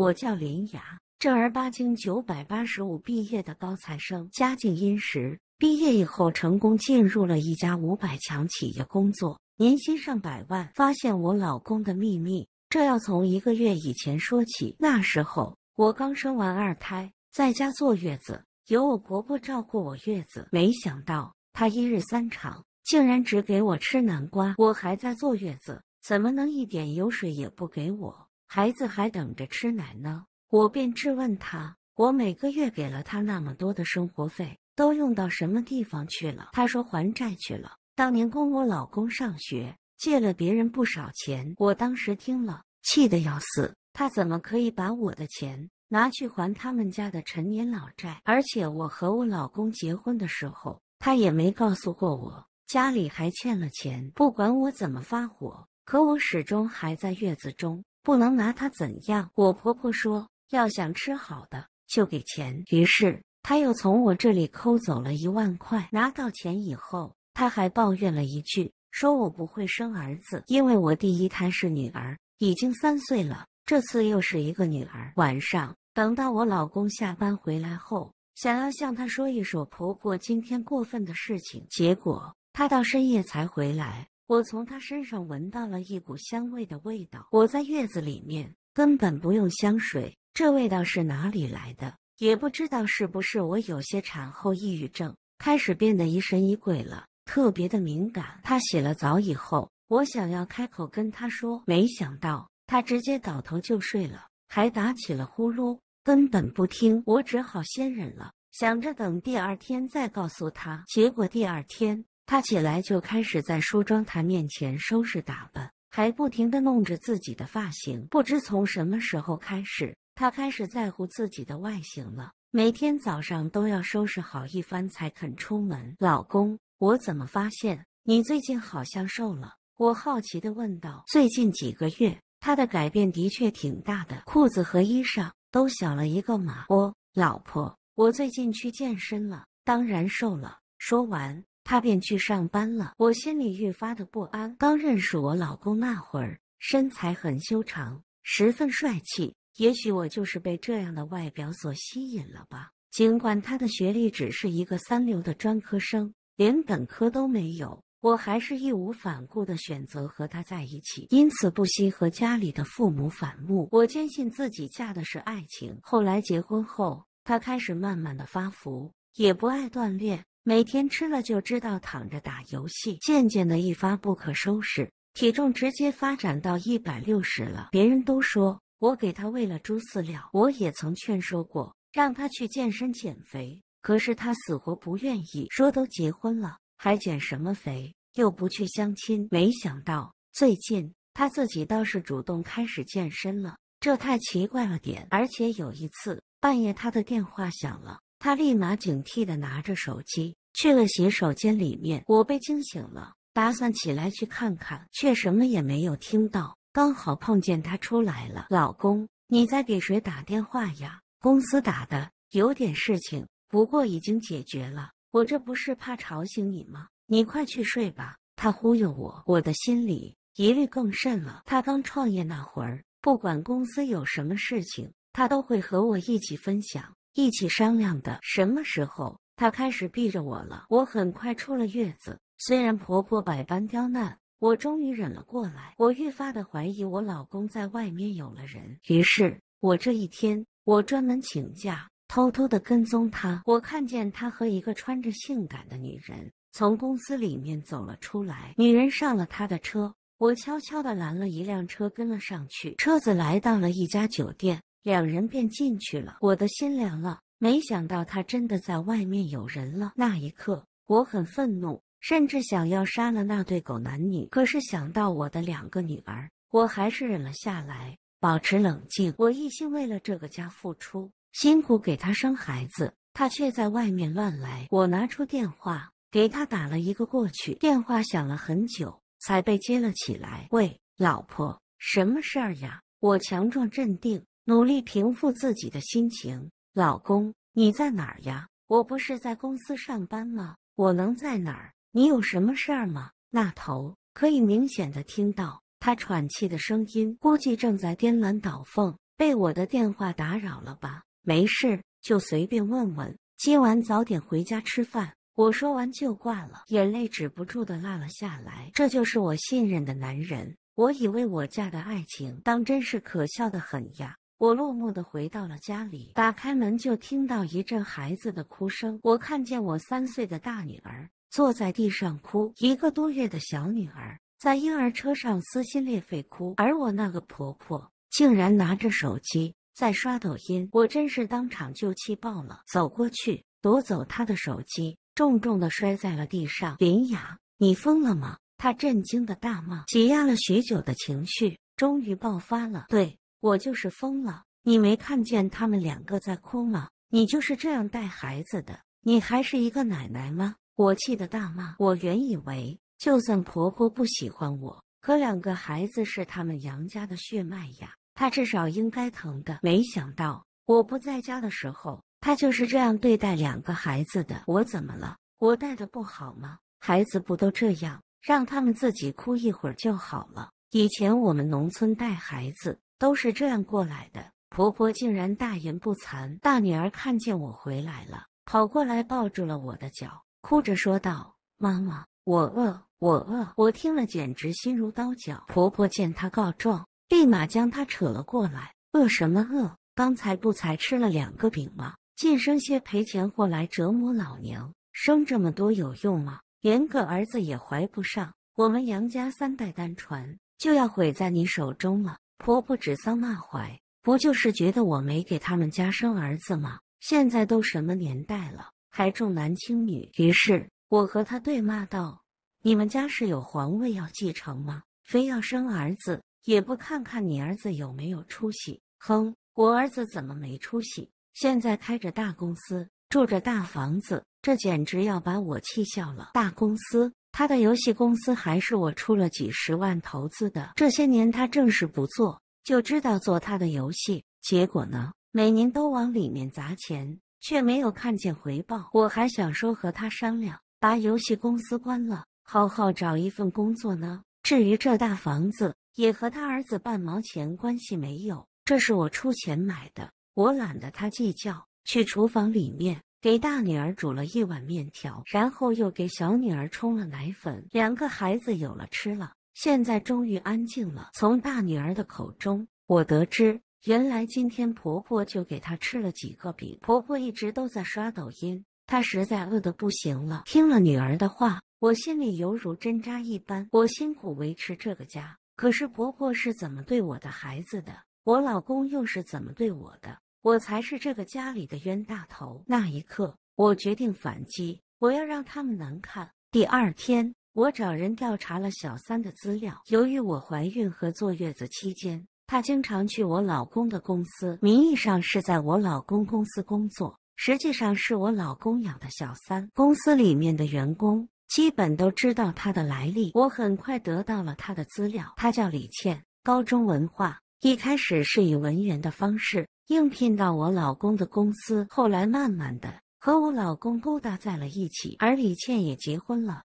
我叫林雅，正儿八经九百八十五毕业的高材生，家境殷实。毕业以后，成功进入了一家五百强企业工作，年薪上百万。发现我老公的秘密，这要从一个月以前说起。那时候我刚生完二胎，在家坐月子，由我婆婆照顾我月子。没想到她一日三场，竟然只给我吃南瓜。我还在坐月子，怎么能一点油水也不给我？孩子还等着吃奶呢，我便质问他：“我每个月给了他那么多的生活费，都用到什么地方去了？”他说：“还债去了，当年供我老公上学，借了别人不少钱。”我当时听了，气得要死。他怎么可以把我的钱拿去还他们家的陈年老债？而且我和我老公结婚的时候，他也没告诉过我家里还欠了钱。不管我怎么发火，可我始终还在月子中。不能拿他怎样。我婆婆说，要想吃好的，就给钱。于是，他又从我这里抠走了一万块。拿到钱以后，他还抱怨了一句，说我不会生儿子，因为我第一胎是女儿，已经三岁了，这次又是一个女儿。晚上，等到我老公下班回来后，想要向他说一说婆婆今天过分的事情，结果他到深夜才回来。我从他身上闻到了一股香味的味道。我在月子里面根本不用香水，这味道是哪里来的？也不知道是不是我有些产后抑郁症，开始变得疑神疑鬼了，特别的敏感。他洗了澡以后，我想要开口跟他说，没想到他直接倒头就睡了，还打起了呼噜，根本不听。我只好先忍了，想着等第二天再告诉他。结果第二天。他起来就开始在梳妆台面前收拾打扮，还不停的弄着自己的发型。不知从什么时候开始，他开始在乎自己的外形了，每天早上都要收拾好一番才肯出门。老公，我怎么发现你最近好像瘦了？我好奇的问道。最近几个月，他的改变的确挺大的，裤子和衣裳都小了一个码。我老婆，我最近去健身了，当然瘦了。说完。他便去上班了，我心里愈发的不安。刚认识我老公那会儿，身材很修长，十分帅气。也许我就是被这样的外表所吸引了吧。尽管他的学历只是一个三流的专科生，连本科都没有，我还是义无反顾的选择和他在一起，因此不惜和家里的父母反目。我坚信自己嫁的是爱情。后来结婚后，他开始慢慢的发福，也不爱锻炼。每天吃了就知道躺着打游戏，渐渐的一发不可收拾，体重直接发展到一百六十了。别人都说我给他喂了猪饲料，我也曾劝说过，让他去健身减肥，可是他死活不愿意，说都结婚了还减什么肥，又不去相亲。没想到最近他自己倒是主动开始健身了，这太奇怪了点。而且有一次半夜他的电话响了。他立马警惕的拿着手机去了洗手间里面，我被惊醒了，打算起来去看看，却什么也没有听到。刚好碰见他出来了，老公，你在给谁打电话呀？公司打的，有点事情，不过已经解决了。我这不是怕吵醒你吗？你快去睡吧。他忽悠我，我的心里疑虑更甚了。他刚创业那会儿，不管公司有什么事情，他都会和我一起分享。一起商量的。什么时候他开始避着我了？我很快出了月子，虽然婆婆百般刁难，我终于忍了过来。我愈发的怀疑我老公在外面有了人，于是我这一天，我专门请假，偷偷的跟踪他。我看见他和一个穿着性感的女人从公司里面走了出来，女人上了他的车。我悄悄的拦了一辆车跟了上去，车子来到了一家酒店。两人便进去了，我的心凉了。没想到他真的在外面有人了。那一刻，我很愤怒，甚至想要杀了那对狗男女。可是想到我的两个女儿，我还是忍了下来，保持冷静。我一心为了这个家付出，辛苦给他生孩子，他却在外面乱来。我拿出电话，给他打了一个过去。电话响了很久，才被接了起来。喂，老婆，什么事儿呀？我强壮镇定。努力平复自己的心情，老公你在哪儿呀？我不是在公司上班吗？我能在哪儿？你有什么事儿吗？那头可以明显的听到他喘气的声音，估计正在颠鸾倒凤，被我的电话打扰了吧？没事，就随便问问。今晚早点回家吃饭。我说完就挂了，眼泪止不住的落了下来。这就是我信任的男人，我以为我嫁的爱情，当真是可笑的很呀。我落寞的回到了家里，打开门就听到一阵孩子的哭声。我看见我三岁的大女儿坐在地上哭，一个多月的小女儿在婴儿车上撕心裂肺哭，而我那个婆婆竟然拿着手机在刷抖音。我真是当场就气爆了，走过去夺走她的手机，重重的摔在了地上。林雅，你疯了吗？她震惊的大骂，挤压了许久的情绪终于爆发了。对。我就是疯了！你没看见他们两个在哭吗？你就是这样带孩子的？你还是一个奶奶吗？我气得大骂。我原以为就算婆婆不喜欢我，可两个孩子是他们杨家的血脉呀，她至少应该疼的。没想到我不在家的时候，她就是这样对待两个孩子的。我怎么了？我带的不好吗？孩子不都这样？让他们自己哭一会儿就好了。以前我们农村带孩子。都是这样过来的，婆婆竟然大言不惭。大女儿看见我回来了，跑过来抱住了我的脚，哭着说道：“妈妈，我饿，我饿。”我听了简直心如刀绞。婆婆见她告状，立马将她扯了过来：“饿什么饿？刚才不才吃了两个饼吗？净生些赔钱货来折磨老娘！生这么多有用吗？连个儿子也怀不上，我们杨家三代单传就要毁在你手中了。”婆婆指桑骂槐，不就是觉得我没给他们家生儿子吗？现在都什么年代了，还重男轻女。于是我和她对骂道：“你们家是有皇位要继承吗？非要生儿子，也不看看你儿子有没有出息？”哼，我儿子怎么没出息？现在开着大公司，住着大房子，这简直要把我气笑了。大公司。他的游戏公司还是我出了几十万投资的。这些年他正事不做，就知道做他的游戏，结果呢，每年都往里面砸钱，却没有看见回报。我还想说和他商量，把游戏公司关了，好好找一份工作呢。至于这大房子，也和他儿子半毛钱关系没有，这是我出钱买的，我懒得他计较。去厨房里面。给大女儿煮了一碗面条，然后又给小女儿冲了奶粉，两个孩子有了吃了。现在终于安静了。从大女儿的口中，我得知，原来今天婆婆就给她吃了几个饼。婆婆一直都在刷抖音，她实在饿得不行了。听了女儿的话，我心里犹如针扎一般。我辛苦维持这个家，可是婆婆是怎么对我的孩子的？我老公又是怎么对我的？我才是这个家里的冤大头。那一刻，我决定反击，我要让他们难看。第二天，我找人调查了小三的资料。由于我怀孕和坐月子期间，她经常去我老公的公司，名义上是在我老公公司工作，实际上是我老公养的小三。公司里面的员工基本都知道她的来历，我很快得到了她的资料。她叫李倩，高中文化，一开始是以文员的方式。应聘到我老公的公司，后来慢慢的和我老公勾搭在了一起，而李倩也结婚了。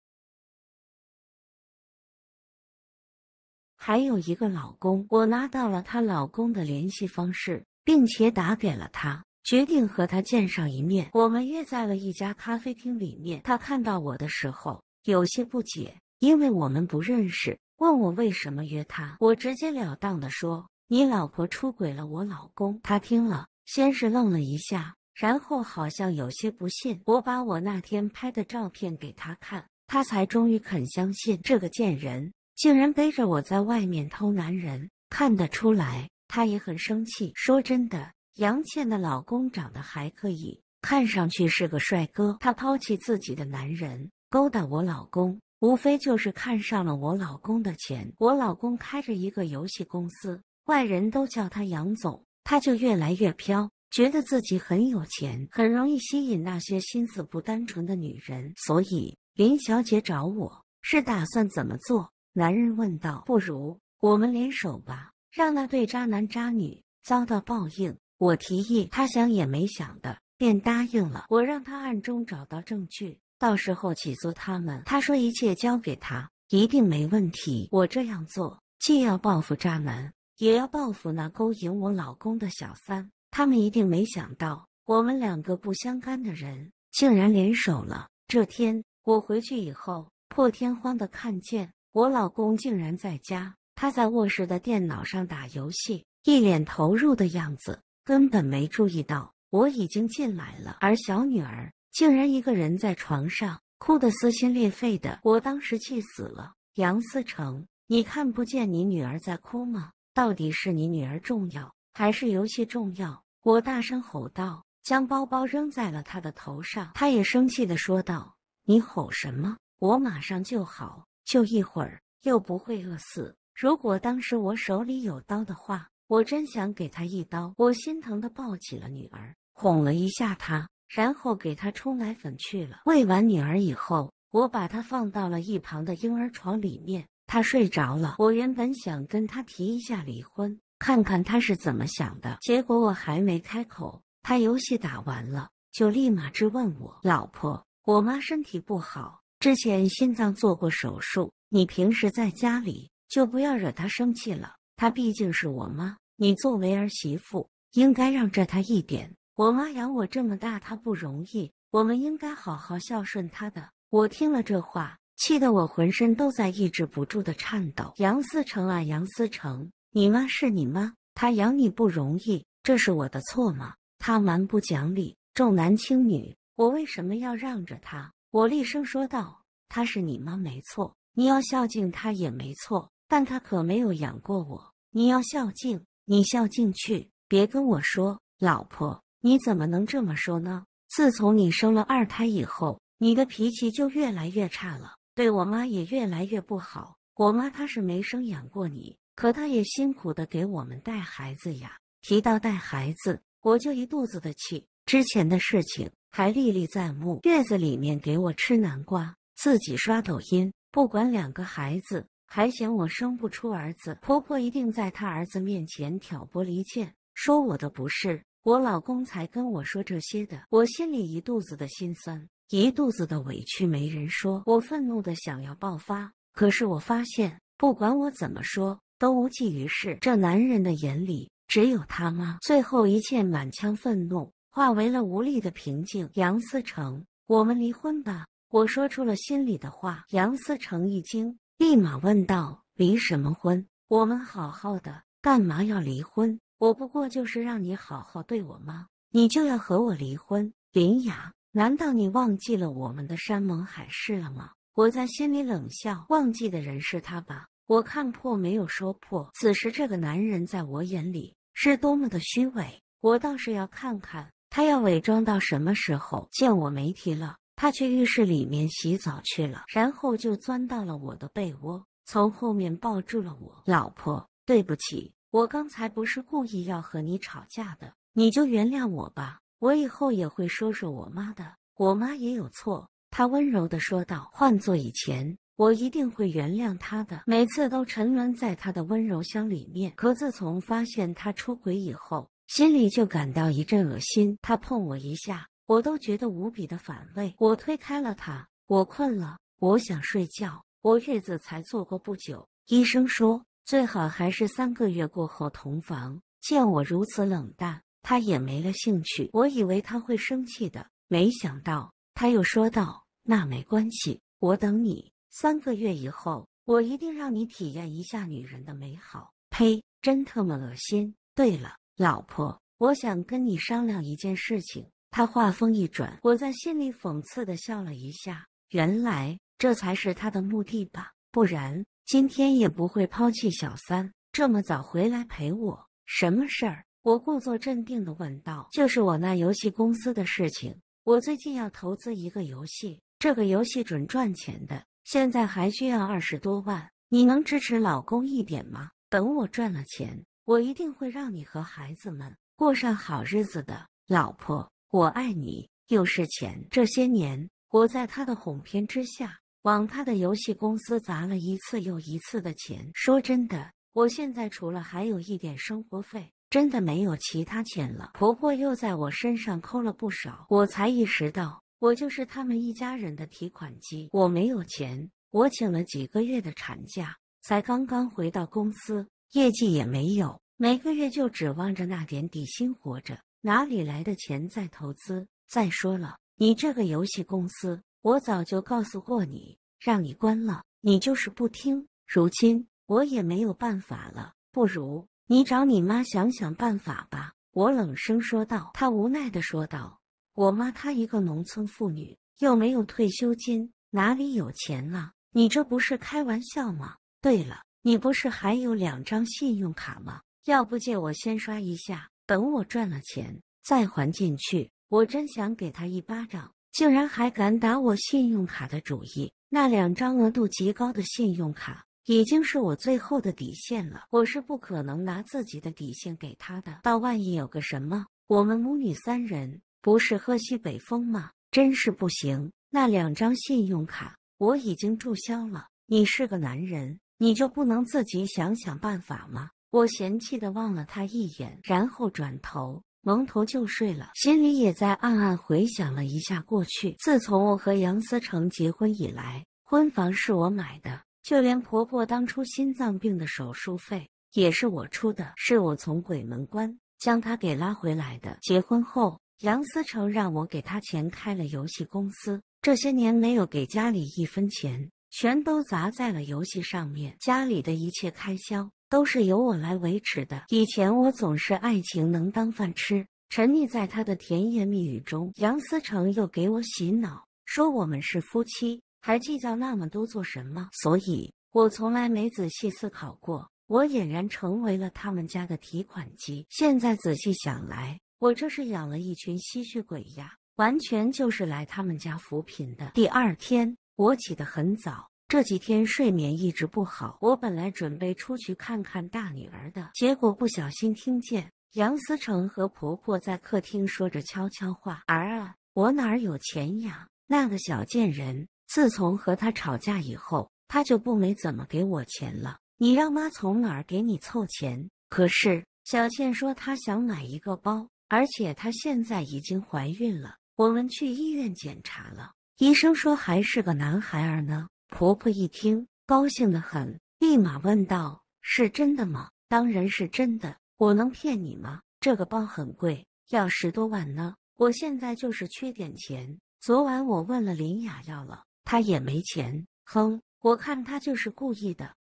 还有一个老公，我拿到了她老公的联系方式，并且打给了他，决定和他见上一面。我们约在了一家咖啡厅里面，他看到我的时候有些不解，因为我们不认识，问我为什么约他。我直截了当的说。你老婆出轨了，我老公。他听了，先是愣了一下，然后好像有些不信。我把我那天拍的照片给他看，他才终于肯相信。这个贱人竟然背着我在外面偷男人，看得出来他也很生气。说真的，杨倩的老公长得还可以，看上去是个帅哥。她抛弃自己的男人，勾搭我老公，无非就是看上了我老公的钱。我老公开着一个游戏公司。外人都叫他杨总，他就越来越飘，觉得自己很有钱，很容易吸引那些心思不单纯的女人。所以林小姐找我是打算怎么做？男人问道。不如我们联手吧，让那对渣男渣女遭到报应。我提议，他想也没想的便答应了。我让他暗中找到证据，到时候起诉他们。他说一切交给他，一定没问题。我这样做既要报复渣男。也要报复那勾引我老公的小三，他们一定没想到我们两个不相干的人竟然联手了。这天我回去以后，破天荒的看见我老公竟然在家，他在卧室的电脑上打游戏，一脸投入的样子，根本没注意到我已经进来了。而小女儿竟然一个人在床上哭得撕心裂肺的，我当时气死了。杨思成，你看不见你女儿在哭吗？到底是你女儿重要，还是游戏重要？我大声吼道，将包包扔在了他的头上。他也生气的说道：“你吼什么？我马上就好，就一会儿，又不会饿死。”如果当时我手里有刀的话，我真想给他一刀。我心疼的抱起了女儿，哄了一下她。然后给他冲奶粉去了。喂完女儿以后，我把她放到了一旁的婴儿床里面。他睡着了。我原本想跟他提一下离婚，看看他是怎么想的。结果我还没开口，他游戏打完了，就立马质问我：“老婆，我妈身体不好，之前心脏做过手术，你平时在家里就不要惹她生气了。她毕竟是我妈，你作为儿媳妇，应该让着她一点。我妈养我这么大，她不容易，我们应该好好孝顺她的。”我听了这话。气得我浑身都在抑制不住的颤抖。杨思成啊，杨思成，你妈是你妈，她养你不容易，这是我的错吗？她蛮不讲理，重男轻女，我为什么要让着她？我厉声说道：“她是你妈没错，你要孝敬她也没错，但她可没有养过我。你要孝敬，你孝敬去，别跟我说。老婆，你怎么能这么说呢？自从你生了二胎以后，你的脾气就越来越差了。”对我妈也越来越不好。我妈她是没生养过你，可她也辛苦的给我们带孩子呀。提到带孩子，我就一肚子的气。之前的事情还历历在目，月子里面给我吃南瓜，自己刷抖音，不管两个孩子，还嫌我生不出儿子。婆婆一定在她儿子面前挑拨离间，说我的不是。我老公才跟我说这些的，我心里一肚子的心酸。一肚子的委屈没人说，我愤怒的想要爆发，可是我发现不管我怎么说都无济于事。这男人的眼里只有他妈。最后一切满腔愤怒化为了无力的平静。杨思成，我们离婚吧！我说出了心里的话。杨思成一惊，立马问道：“离什么婚？我们好好的，干嘛要离婚？我不过就是让你好好对我妈，你就要和我离婚？”林雅。难道你忘记了我们的山盟海誓了吗？我在心里冷笑，忘记的人是他吧？我看破没有说破。此时这个男人在我眼里是多么的虚伪，我倒是要看看他要伪装到什么时候。见我没提了，他去浴室里面洗澡去了，然后就钻到了我的被窝，从后面抱住了我。老婆，对不起，我刚才不是故意要和你吵架的，你就原谅我吧。我以后也会说说我妈的，我妈也有错。她温柔的说道：“换做以前，我一定会原谅她的。每次都沉沦在她的温柔乡里面。可自从发现她出轨以后，心里就感到一阵恶心。她碰我一下，我都觉得无比的反胃。我推开了她。我困了，我想睡觉。我日子才做过不久，医生说最好还是三个月过后同房。见我如此冷淡。”他也没了兴趣，我以为他会生气的，没想到他又说道：“那没关系，我等你三个月以后，我一定让你体验一下女人的美好。”呸！真特么恶心。对了，老婆，我想跟你商量一件事情。他话锋一转，我在心里讽刺的笑了一下，原来这才是他的目的吧？不然今天也不会抛弃小三，这么早回来陪我。什么事儿？我故作镇定的问道：“就是我那游戏公司的事情，我最近要投资一个游戏，这个游戏准赚钱的，现在还需要二十多万，你能支持老公一点吗？等我赚了钱，我一定会让你和孩子们过上好日子的，老婆，我爱你。”又是钱，这些年我在他的哄骗之下，往他的游戏公司砸了一次又一次的钱。说真的，我现在除了还有一点生活费。真的没有其他钱了，婆婆又在我身上抠了不少，我才意识到我就是他们一家人的提款机。我没有钱，我请了几个月的产假，才刚刚回到公司，业绩也没有，每个月就指望着那点底薪活着，哪里来的钱再投资？再说了，你这个游戏公司，我早就告诉过你，让你关了，你就是不听。如今我也没有办法了，不如。你找你妈想想办法吧，我冷声说道。他无奈的说道：“我妈她一个农村妇女，又没有退休金，哪里有钱呢？你这不是开玩笑吗？对了，你不是还有两张信用卡吗？要不借我先刷一下，等我赚了钱再还进去。”我真想给他一巴掌，竟然还敢打我信用卡的主意，那两张额度极高的信用卡。已经是我最后的底线了，我是不可能拿自己的底线给他的。到万一有个什么，我们母女三人不是喝西北风吗？真是不行。那两张信用卡我已经注销了。你是个男人，你就不能自己想想办法吗？我嫌弃的望了他一眼，然后转头蒙头就睡了。心里也在暗暗回想了一下过去。自从我和杨思成结婚以来，婚房是我买的。就连婆婆当初心脏病的手术费也是我出的，是我从鬼门关将她给拉回来的。结婚后，杨思成让我给他钱开了游戏公司，这些年没有给家里一分钱，全都砸在了游戏上面。家里的一切开销都是由我来维持的。以前我总是爱情能当饭吃，沉溺在他的甜言蜜语中。杨思成又给我洗脑，说我们是夫妻。还计较那么多做什么？所以我从来没仔细思考过，我俨然成为了他们家的提款机。现在仔细想来，我这是养了一群吸血鬼呀！完全就是来他们家扶贫的。第二天我起得很早，这几天睡眠一直不好。我本来准备出去看看大女儿的，结果不小心听见杨思成和婆婆在客厅说着悄悄话：“儿啊，我哪有钱养那个小贱人？”自从和他吵架以后，他就不没怎么给我钱了。你让妈从哪儿给你凑钱？可是小倩说她想买一个包，而且她现在已经怀孕了。我们去医院检查了，医生说还是个男孩儿呢。婆婆一听，高兴的很，立马问道：“是真的吗？”“当然是真的，我能骗你吗？”“这个包很贵，要十多万呢。我现在就是缺点钱。昨晚我问了林雅要了。”他也没钱，哼！我看他就是故意的。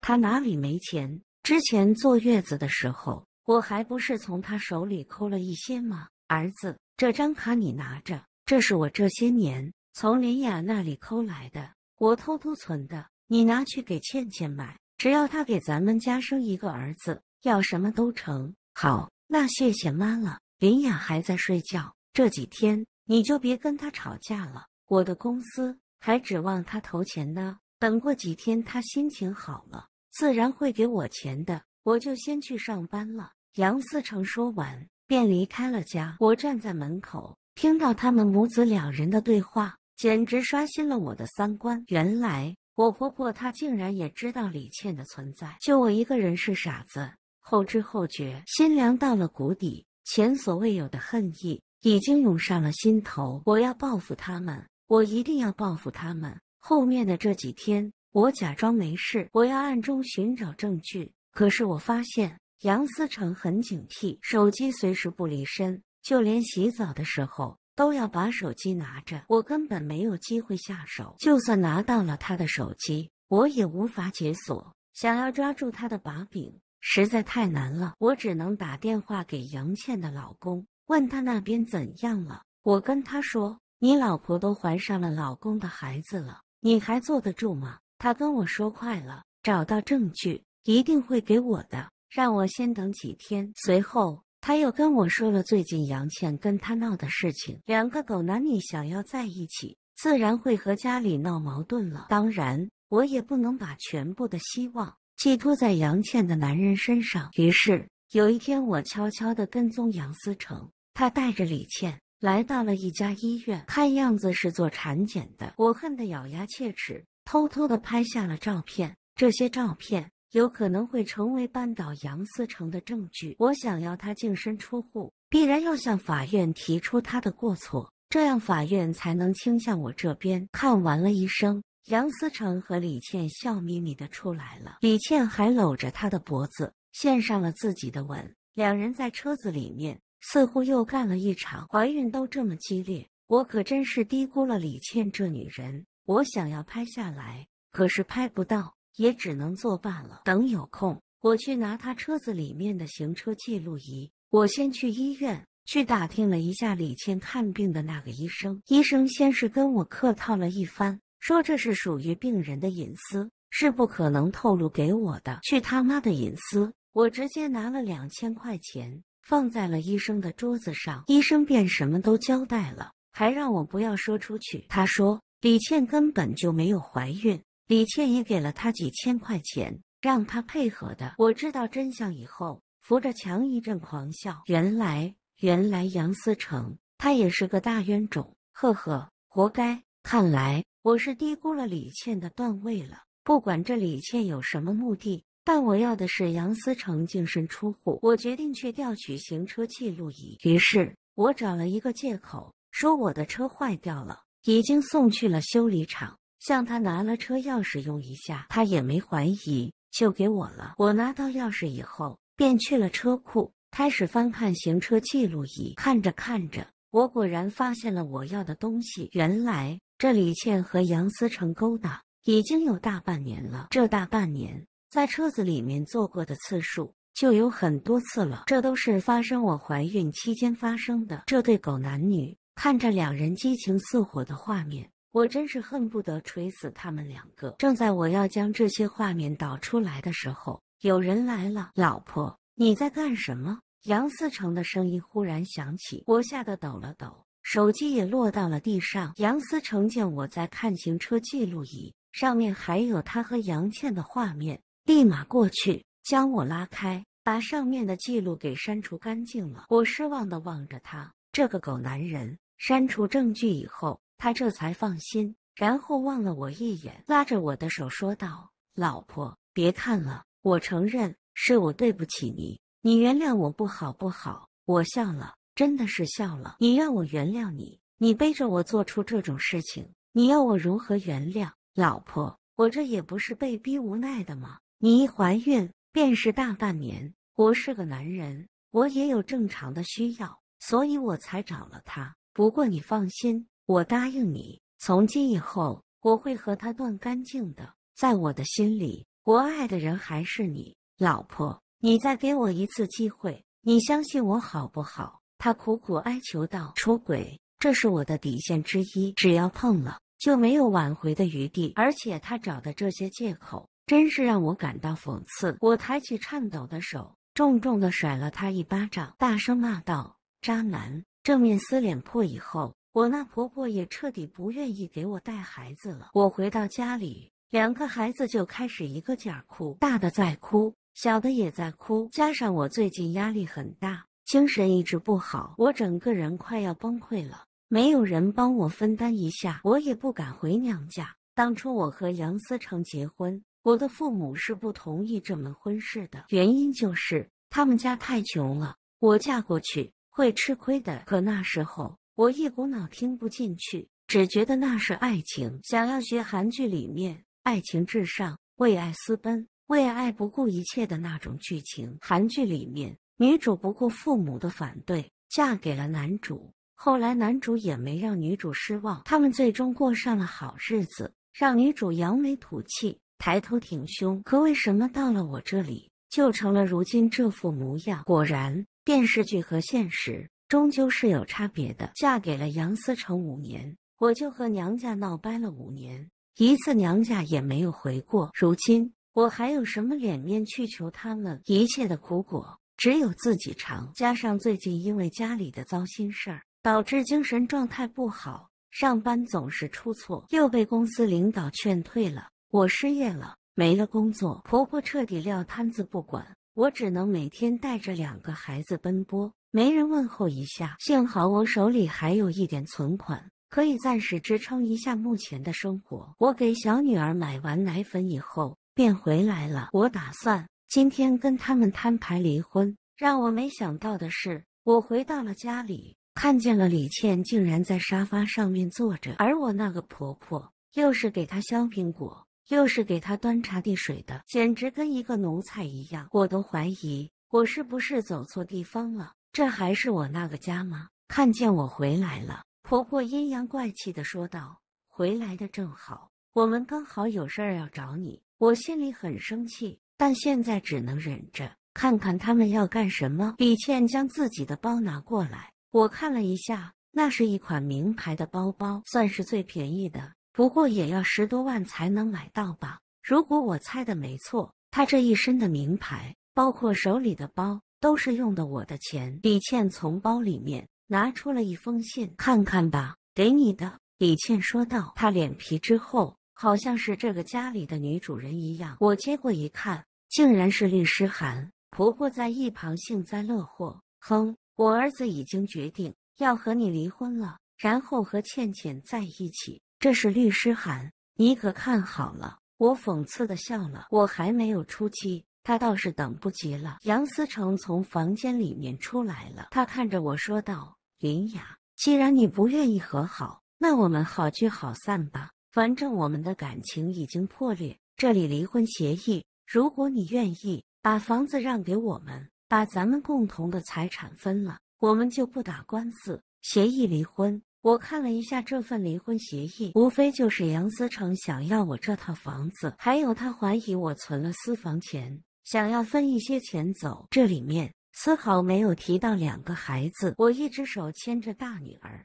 他哪里没钱？之前坐月子的时候，我还不是从他手里抠了一些吗？儿子，这张卡你拿着，这是我这些年从林雅那里抠来的，我偷偷存的，你拿去给倩倩买。只要她给咱们家生一个儿子，要什么都成。好，那谢谢妈了。林雅还在睡觉。这几天你就别跟他吵架了，我的公司还指望他投钱呢。等过几天他心情好了，自然会给我钱的。我就先去上班了。杨思成说完，便离开了家。我站在门口，听到他们母子两人的对话，简直刷新了我的三观。原来我婆婆她竟然也知道李倩的存在，就我一个人是傻子。后知后觉，心凉到了谷底，前所未有的恨意。已经涌上了心头。我要报复他们，我一定要报复他们。后面的这几天，我假装没事，我要暗中寻找证据。可是我发现杨思成很警惕，手机随时不离身，就连洗澡的时候都要把手机拿着。我根本没有机会下手。就算拿到了他的手机，我也无法解锁。想要抓住他的把柄，实在太难了。我只能打电话给杨倩的老公。问他那边怎样了？我跟他说：“你老婆都怀上了老公的孩子了，你还坐得住吗？”他跟我说：“快了，找到证据一定会给我的，让我先等几天。”随后他又跟我说了最近杨倩跟他闹的事情。两个狗男女想要在一起，自然会和家里闹矛盾了。当然，我也不能把全部的希望寄托在杨倩的男人身上。于是有一天，我悄悄地跟踪杨思成。他带着李倩来到了一家医院，看样子是做产检的。我恨得咬牙切齿，偷偷的拍下了照片。这些照片有可能会成为扳倒杨思成的证据。我想要他净身出户，必然要向法院提出他的过错，这样法院才能倾向我这边。看完了医生，杨思成和李倩笑眯眯的出来了，李倩还搂着他的脖子，献上了自己的吻。两人在车子里面。似乎又干了一场，怀孕都这么激烈，我可真是低估了李倩这女人。我想要拍下来，可是拍不到，也只能作罢了。等有空，我去拿她车子里面的行车记录仪。我先去医院去打听了一下李倩看病的那个医生。医生先是跟我客套了一番，说这是属于病人的隐私，是不可能透露给我的。去他妈的隐私！我直接拿了两千块钱。放在了医生的桌子上，医生便什么都交代了，还让我不要说出去。他说李倩根本就没有怀孕，李倩也给了他几千块钱，让他配合的。我知道真相以后，扶着墙一阵狂笑。原来，原来杨思成他也是个大冤种，呵呵，活该！看来我是低估了李倩的段位了。不管这李倩有什么目的。但我要的是杨思成净身出户。我决定去调取行车记录仪。于是，我找了一个借口，说我的车坏掉了，已经送去了修理厂，向他拿了车钥匙用一下。他也没怀疑，就给我了。我拿到钥匙以后，便去了车库，开始翻看行车记录仪。看着看着，我果然发现了我要的东西。原来，这李倩和杨思成勾搭已经有大半年了。这大半年，在车子里面坐过的次数就有很多次了，这都是发生我怀孕期间发生的。这对狗男女看着两人激情似火的画面，我真是恨不得锤死他们两个。正在我要将这些画面导出来的时候，有人来了。老婆，你在干什么？杨思成的声音忽然响起，我吓得抖了抖，手机也落到了地上。杨思成见我在看行车记录仪，上面还有他和杨倩的画面。立马过去将我拉开，把上面的记录给删除干净了。我失望的望着他，这个狗男人删除证据以后，他这才放心，然后望了我一眼，拉着我的手说道：“老婆，别看了，我承认是我对不起你，你原谅我不好不好？”我笑了，真的是笑了。你让我原谅你，你背着我做出这种事情，你要我如何原谅？老婆，我这也不是被逼无奈的吗？你一怀孕便是大半年。我是个男人，我也有正常的需要，所以我才找了他。不过你放心，我答应你，从今以后我会和他断干净的。在我的心里，我爱的人还是你，老婆。你再给我一次机会，你相信我好不好？他苦苦哀求道：“出轨，这是我的底线之一，只要碰了就没有挽回的余地。而且他找的这些借口。”真是让我感到讽刺！我抬起颤抖的手，重重的甩了他一巴掌，大声骂道：“渣男！”正面撕脸破以后，我那婆婆也彻底不愿意给我带孩子了。我回到家里，两个孩子就开始一个劲儿哭，大的在哭，小的也在哭。加上我最近压力很大，精神一直不好，我整个人快要崩溃了。没有人帮我分担一下，我也不敢回娘家。当初我和杨思成结婚。我的父母是不同意这门婚事的，原因就是他们家太穷了，我嫁过去会吃亏的。可那时候我一股脑听不进去，只觉得那是爱情，想要学韩剧里面爱情至上，为爱私奔，为爱不顾一切的那种剧情。韩剧里面女主不顾父母的反对嫁给了男主，后来男主也没让女主失望，他们最终过上了好日子，让女主扬眉吐气。抬头挺胸，可为什么到了我这里就成了如今这副模样？果然，电视剧和现实终究是有差别的。嫁给了杨思成五年，我就和娘家闹掰了五年，一次娘家也没有回过。如今我还有什么脸面去求他们？一切的苦果只有自己尝。加上最近因为家里的糟心事儿，导致精神状态不好，上班总是出错，又被公司领导劝退了。我失业了，没了工作，婆婆彻底撂摊子不管我，只能每天带着两个孩子奔波，没人问候一下。幸好我手里还有一点存款，可以暂时支撑一下目前的生活。我给小女儿买完奶粉以后便回来了。我打算今天跟他们摊牌离婚。让我没想到的是，我回到了家里，看见了李倩竟然在沙发上面坐着，而我那个婆婆又是给她削苹果。又是给他端茶递水的，简直跟一个奴才一样。我都怀疑我是不是走错地方了？这还是我那个家吗？看见我回来了，婆婆阴阳怪气的说道：“回来的正好，我们刚好有事儿要找你。”我心里很生气，但现在只能忍着，看看他们要干什么。李倩将自己的包拿过来，我看了一下，那是一款名牌的包包，算是最便宜的。不过也要十多万才能买到吧？如果我猜的没错，他这一身的名牌，包括手里的包，都是用的我的钱。李倩从包里面拿出了一封信，看看吧，给你的。李倩说道：“她脸皮之厚，好像是这个家里的女主人一样。”我接过一看，竟然是律师函。婆婆在一旁幸灾乐祸：“哼，我儿子已经决定要和你离婚了，然后和倩倩在一起。”这是律师函，你可看好了。我讽刺的笑了，我还没有出气，他倒是等不及了。杨思成从房间里面出来了，他看着我说道：“云雅，既然你不愿意和好，那我们好聚好散吧。反正我们的感情已经破裂，这里离婚协议，如果你愿意把房子让给我们，把咱们共同的财产分了，我们就不打官司，协议离婚。”我看了一下这份离婚协议，无非就是杨思成想要我这套房子，还有他怀疑我存了私房钱，想要分一些钱走。这里面丝毫没有提到两个孩子。我一只手牵着大女儿，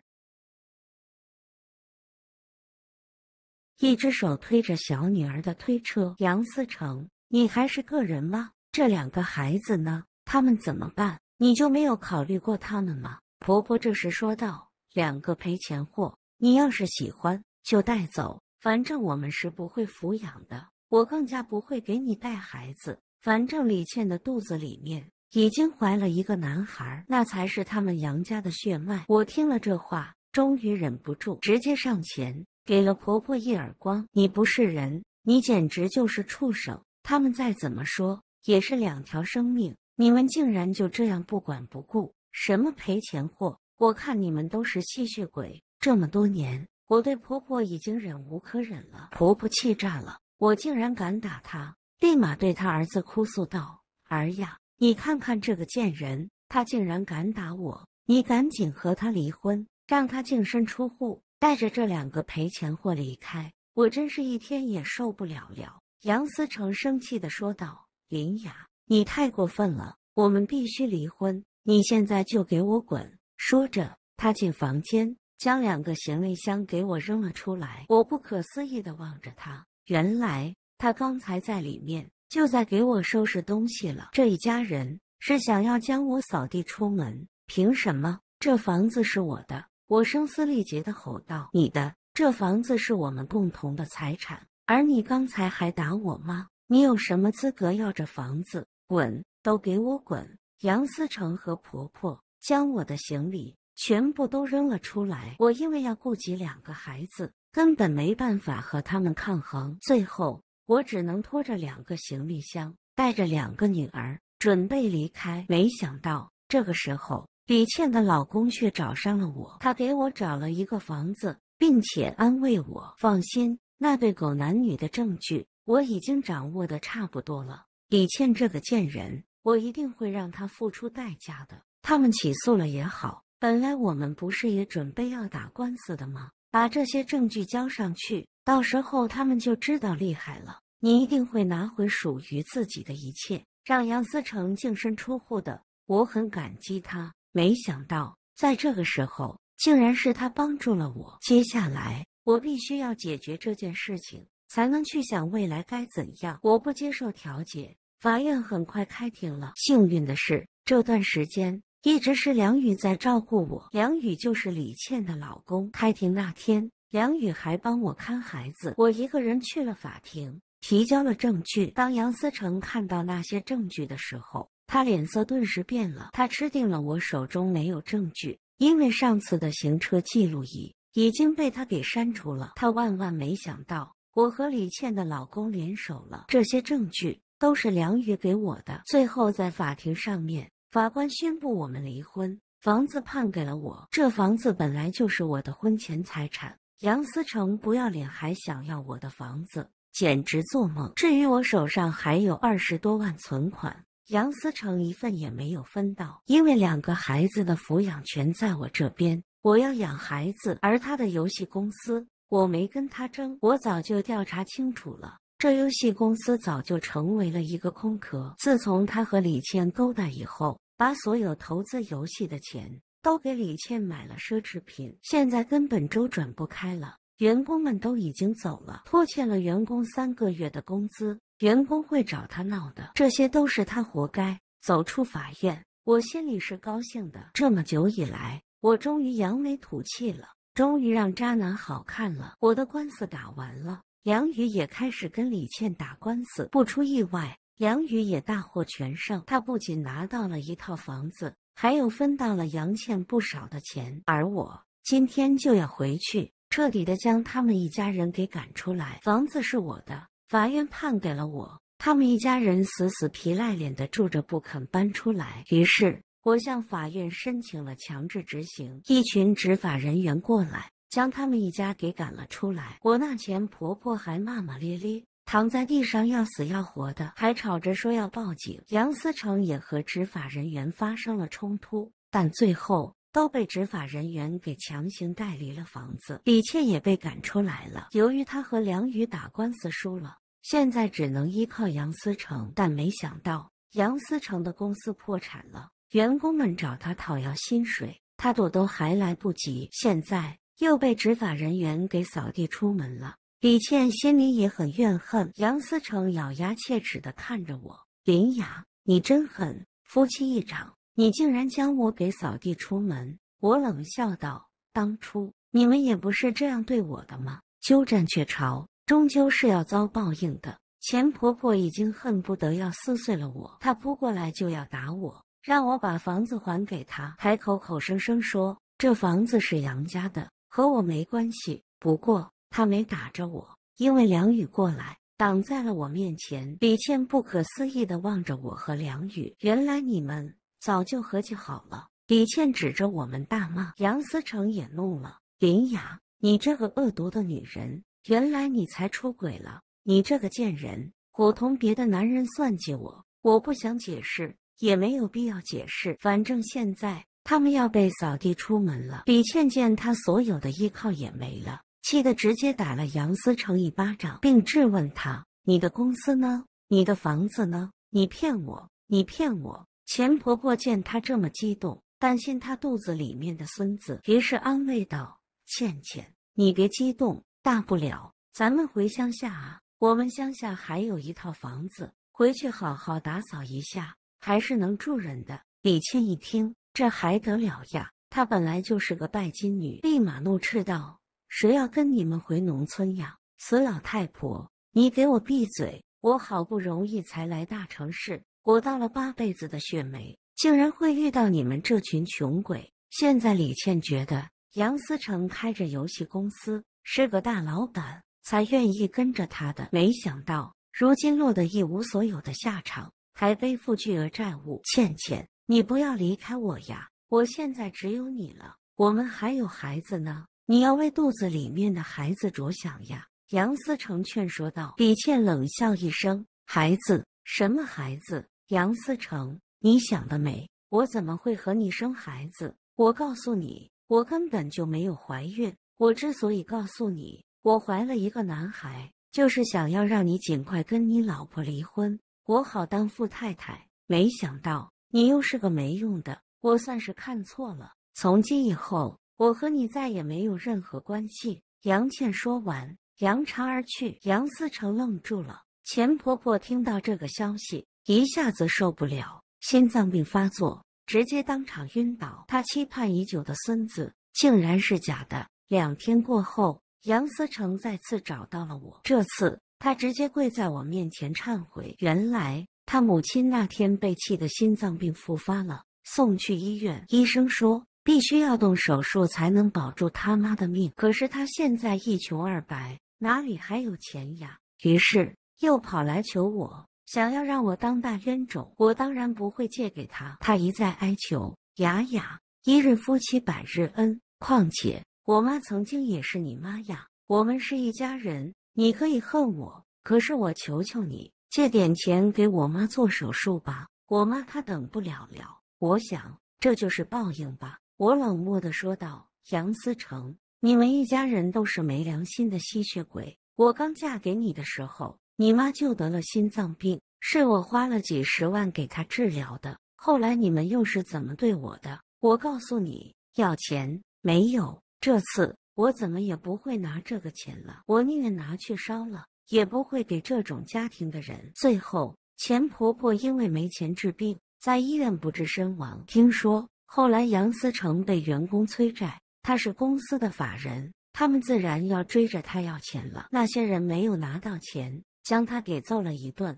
一只手推着小女儿的推车。杨思成，你还是个人吗？这两个孩子呢？他们怎么办？你就没有考虑过他们吗？婆婆这时说道。两个赔钱货，你要是喜欢就带走，反正我们是不会抚养的，我更加不会给你带孩子。反正李倩的肚子里面已经怀了一个男孩，那才是他们杨家的血脉。我听了这话，终于忍不住，直接上前给了婆婆一耳光。你不是人，你简直就是畜生！他们再怎么说也是两条生命，你们竟然就这样不管不顾，什么赔钱货！我看你们都是吸血鬼，这么多年，我对婆婆已经忍无可忍了。婆婆气炸了，我竟然敢打她，立马对她儿子哭诉道：“儿呀，你看看这个贱人，她竟然敢打我，你赶紧和她离婚，让她净身出户，带着这两个赔钱货离开。我真是一天也受不了了。”杨思成生气的说道：“林雅，你太过分了，我们必须离婚，你现在就给我滚。”说着，他进房间，将两个行李箱给我扔了出来。我不可思议的望着他，原来他刚才在里面就在给我收拾东西了。这一家人是想要将我扫地出门？凭什么？这房子是我的！我声嘶力竭的吼道：“你的这房子是我们共同的财产，而你刚才还打我妈，你有什么资格要这房子？滚，都给我滚！”杨思成和婆婆。将我的行李全部都扔了出来，我因为要顾及两个孩子，根本没办法和他们抗衡。最后，我只能拖着两个行李箱，带着两个女儿准备离开。没想到这个时候，李倩的老公却找上了我。他给我找了一个房子，并且安慰我：“放心，那对狗男女的证据我已经掌握的差不多了。李倩这个贱人，我一定会让她付出代价的。”他们起诉了也好，本来我们不是也准备要打官司的吗？把这些证据交上去，到时候他们就知道厉害了。你一定会拿回属于自己的一切，让杨思成净身出户的。我很感激他，没想到在这个时候，竟然是他帮助了我。接下来我必须要解决这件事情，才能去想未来该怎样。我不接受调解，法院很快开庭了。幸运的是，这段时间。一直是梁宇在照顾我，梁宇就是李倩的老公。开庭那天，梁宇还帮我看孩子，我一个人去了法庭，提交了证据。当杨思成看到那些证据的时候，他脸色顿时变了。他吃定了我手中没有证据，因为上次的行车记录仪已经被他给删除了。他万万没想到我和李倩的老公联手了，这些证据都是梁宇给我的。最后在法庭上面。法官宣布我们离婚，房子判给了我。这房子本来就是我的婚前财产。杨思成不要脸，还想要我的房子，简直做梦。至于我手上还有二十多万存款，杨思成一份也没有分到，因为两个孩子的抚养权在我这边，我要养孩子。而他的游戏公司，我没跟他争，我早就调查清楚了。这游戏公司早就成为了一个空壳。自从他和李倩勾搭以后，把所有投资游戏的钱都给李倩买了奢侈品，现在根本周转不开了。员工们都已经走了，拖欠了员工三个月的工资，员工会找他闹的。这些都是他活该。走出法院，我心里是高兴的。这么久以来，我终于扬眉吐气了，终于让渣男好看了。我的官司打完了。梁宇也开始跟李倩打官司，不出意外，梁宇也大获全胜。他不仅拿到了一套房子，还有分到了杨倩不少的钱。而我今天就要回去，彻底的将他们一家人给赶出来。房子是我的，法院判给了我，他们一家人死死皮赖脸的住着不肯搬出来。于是，我向法院申请了强制执行，一群执法人员过来。将他们一家给赶了出来。我那前婆婆还骂骂咧咧，躺在地上要死要活的，还吵着说要报警。杨思成也和执法人员发生了冲突，但最后都被执法人员给强行带离了房子。李倩也被赶出来了。由于她和梁宇打官司输了，现在只能依靠杨思成。但没想到杨思成的公司破产了，员工们找他讨要薪水，他躲都还来不及。现在。又被执法人员给扫地出门了。李倩心里也很怨恨。杨思成咬牙切齿的看着我：“林雅，你真狠！夫妻一场，你竟然将我给扫地出门。”我冷笑道：“当初你们也不是这样对我的吗？鸠占鹊巢，终究是要遭报应的。”钱婆婆已经恨不得要撕碎了我，她扑过来就要打我，让我把房子还给她，还口口声声说这房子是杨家的。和我没关系，不过他没打着我，因为梁宇过来挡在了我面前。李倩不可思议的望着我和梁宇，原来你们早就合计好了。李倩指着我们大骂，杨思成也怒了：“林雅，你这个恶毒的女人，原来你才出轨了，你这个贱人，伙同别的男人算计我。我不想解释，也没有必要解释，反正现在。”他们要被扫地出门了，李倩见她所有的依靠也没了，气得直接打了杨思成一巴掌，并质问他：“你的公司呢？你的房子呢？你骗我！你骗我！”钱婆婆见她这么激动，担心她肚子里面的孙子，于是安慰道：“倩倩，你别激动，大不了咱们回乡下啊，我们乡下还有一套房子，回去好好打扫一下，还是能住人的。”李倩一听。这还得了呀！她本来就是个拜金女，立马怒斥道：“谁要跟你们回农村呀！死老太婆，你给我闭嘴！我好不容易才来大城市，我倒了八辈子的血霉，竟然会遇到你们这群穷鬼！”现在李倩觉得杨思成开着游戏公司，是个大老板，才愿意跟着他的。没想到如今落得一无所有的下场，还背负巨额债务，倩倩。你不要离开我呀！我现在只有你了，我们还有孩子呢。你要为肚子里面的孩子着想呀。”杨思成劝说道。李倩冷笑一声：“孩子？什么孩子？杨思成，你想得美！我怎么会和你生孩子？我告诉你，我根本就没有怀孕。我之所以告诉你我怀了一个男孩，就是想要让你尽快跟你老婆离婚，我好当富太太。没想到。”你又是个没用的，我算是看错了。从今以后，我和你再也没有任何关系。杨倩说完，扬长而去。杨思成愣住了。钱婆婆听到这个消息，一下子受不了，心脏病发作，直接当场晕倒。她期盼已久的孙子，竟然是假的。两天过后，杨思成再次找到了我，这次他直接跪在我面前忏悔。原来。他母亲那天被气得心脏病复发了，送去医院。医生说必须要动手术才能保住他妈的命。可是他现在一穷二白，哪里还有钱呀？于是又跑来求我，想要让我当大冤种。我当然不会借给他。他一再哀求，雅雅，一日夫妻百日恩。况且我妈曾经也是你妈呀，我们是一家人。你可以恨我，可是我求求你。借点钱给我妈做手术吧，我妈她等不了了。我想，这就是报应吧。我冷漠的说道：“杨思成，你们一家人都是没良心的吸血鬼。我刚嫁给你的时候，你妈就得了心脏病，是我花了几十万给她治疗的。后来你们又是怎么对我的？我告诉你，要钱没有，这次我怎么也不会拿这个钱了，我宁愿拿去烧了。”也不会给这种家庭的人。最后，钱婆婆因为没钱治病，在医院不治身亡。听说后来杨思成被员工催债，他是公司的法人，他们自然要追着他要钱了。那些人没有拿到钱，将他给揍了一顿。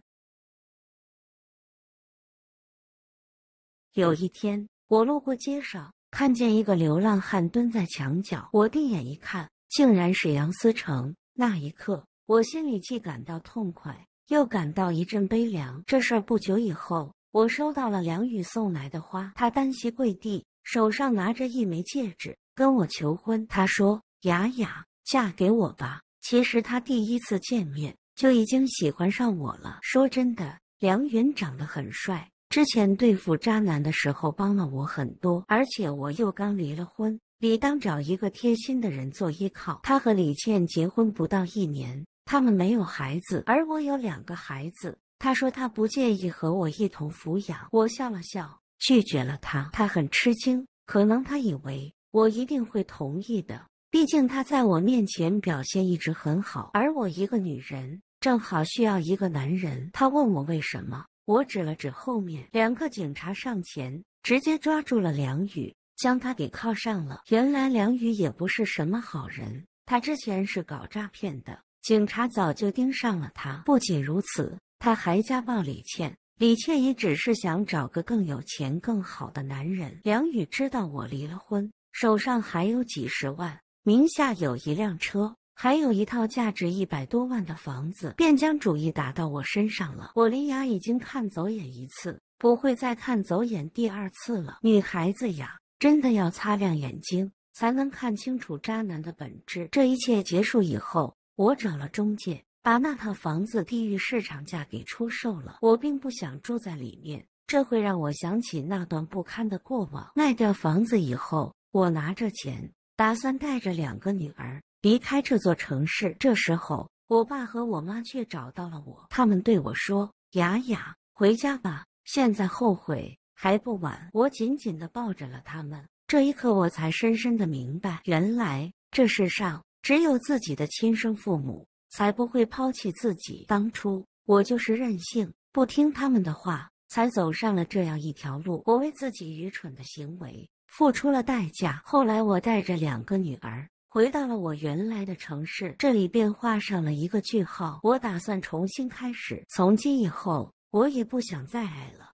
有一天，我路过街上，看见一个流浪汉蹲在墙角。我定眼一看，竟然是杨思成。那一刻。我心里既感到痛快，又感到一阵悲凉。这事不久以后，我收到了梁宇送来的花，他单膝跪地，手上拿着一枚戒指，跟我求婚。他说：“雅雅，嫁给我吧。”其实他第一次见面就已经喜欢上我了。说真的，梁云长得很帅，之前对付渣男的时候帮了我很多，而且我又刚离了婚，理当找一个贴心的人做依靠。他和李倩结婚不到一年。他们没有孩子，而我有两个孩子。他说他不介意和我一同抚养。我笑了笑，拒绝了他。他很吃惊，可能他以为我一定会同意的。毕竟他在我面前表现一直很好，而我一个女人，正好需要一个男人。他问我为什么，我指了指后面。两个警察上前，直接抓住了梁宇，将他给铐上了。原来梁宇也不是什么好人，他之前是搞诈骗的。警察早就盯上了他。不仅如此，他还家暴李倩。李倩也只是想找个更有钱、更好的男人。梁宇知道我离了婚，手上还有几十万，名下有一辆车，还有一套价值一百多万的房子，便将主意打到我身上了。我林雅已经看走眼一次，不会再看走眼第二次了。女孩子呀，真的要擦亮眼睛，才能看清楚渣男的本质。这一切结束以后。我找了中介，把那套房子低于市场价给出售了。我并不想住在里面，这会让我想起那段不堪的过往。卖掉房子以后，我拿着钱，打算带着两个女儿离开这座城市。这时候，我爸和我妈却找到了我，他们对我说：“雅雅，回家吧，现在后悔还不晚。”我紧紧的抱着了他们，这一刻我才深深的明白，原来这世上。只有自己的亲生父母才不会抛弃自己。当初我就是任性，不听他们的话，才走上了这样一条路。我为自己愚蠢的行为付出了代价。后来我带着两个女儿回到了我原来的城市，这里便画上了一个句号。我打算重新开始，从今以后我也不想再爱了。